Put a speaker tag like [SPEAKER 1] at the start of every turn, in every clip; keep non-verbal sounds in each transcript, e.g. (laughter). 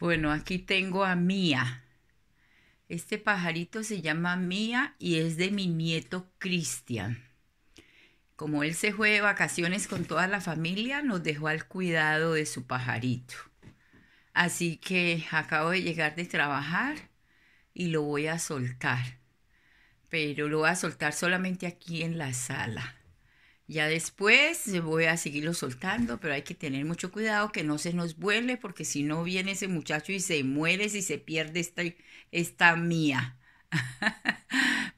[SPEAKER 1] Bueno, aquí tengo a Mía. Este pajarito se llama Mía y es de mi nieto Cristian. Como él se fue de vacaciones con toda la familia, nos dejó al cuidado de su pajarito. Así que acabo de llegar de trabajar y lo voy a soltar. Pero lo voy a soltar solamente aquí en la sala. Ya después voy a seguirlo soltando, pero hay que tener mucho cuidado que no se nos vuele, porque si no viene ese muchacho y se muere, si se pierde esta, esta mía. (laughs)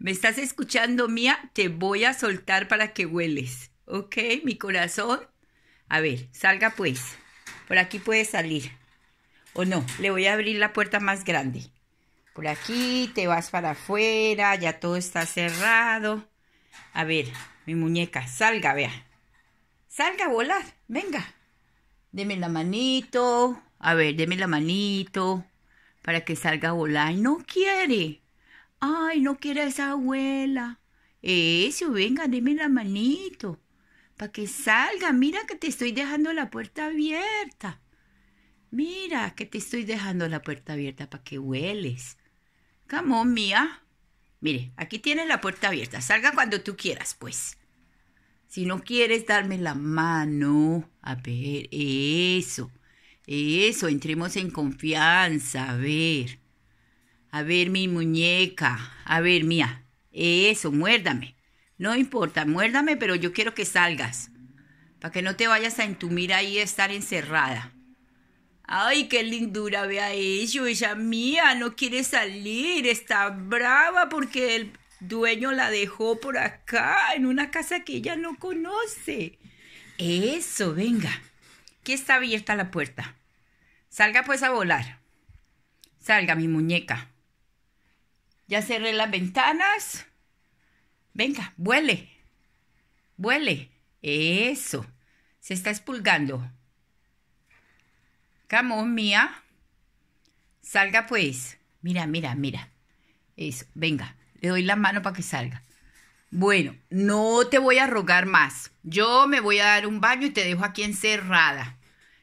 [SPEAKER 1] ¿Me estás escuchando, mía? Te voy a soltar para que hueles. ¿Ok? Mi corazón. A ver, salga pues. Por aquí puedes salir. O no, le voy a abrir la puerta más grande. Por aquí te vas para afuera, ya todo está cerrado. A ver, mi muñeca, salga, vea. Salga a volar, venga. Deme la manito, a ver, deme la manito para que salga a volar. No quiere. Ay, no quiere esa abuela. Eso, venga, deme la manito para que salga. Mira que te estoy dejando la puerta abierta. Mira que te estoy dejando la puerta abierta para que hueles. Come mía. Mire, aquí tienes la puerta abierta. Salga cuando tú quieras, pues. Si no quieres darme la mano, a ver, eso, eso, entremos en confianza, a ver. A ver mi muñeca, a ver mía, eso, muérdame. No importa, muérdame, pero yo quiero que salgas, para que no te vayas a entumir ahí a estar encerrada. Ay, qué lindura, vea eso, ella mía, no quiere salir, está brava porque el dueño la dejó por acá, en una casa que ella no conoce. Eso, venga. Aquí está abierta la puerta. Salga pues a volar. Salga mi muñeca. Ya cerré las ventanas. Venga, vuele. Vuele. Eso. Se está espulgando. Camón, mía. Salga pues. Mira, mira, mira. Eso. Venga doy la mano para que salga. Bueno, no te voy a rogar más. Yo me voy a dar un baño y te dejo aquí encerrada,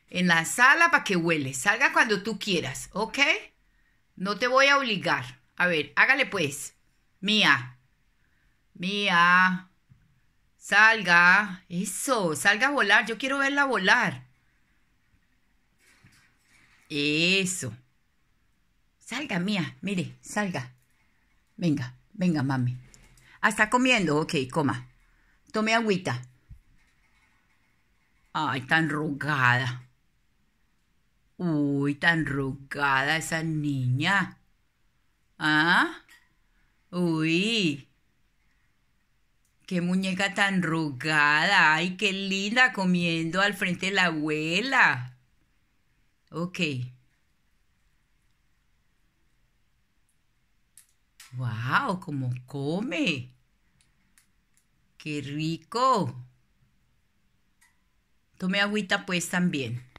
[SPEAKER 1] en la sala para que huele. Salga cuando tú quieras, ¿ok? No te voy a obligar. A ver, hágale pues. Mía. Mía. Salga. Eso, salga a volar. Yo quiero verla volar. Eso. Salga, mía. Mire, salga. Venga. Venga, mami. Ah, está comiendo. Ok, coma. Tome agüita. Ay, tan rugada. Uy, tan rugada esa niña. ¿Ah? Uy. Qué muñeca tan rugada. Ay, qué linda comiendo al frente de la abuela. Ok. ¡Wow! ¿Cómo come? ¡Qué rico! Tome agüita pues también.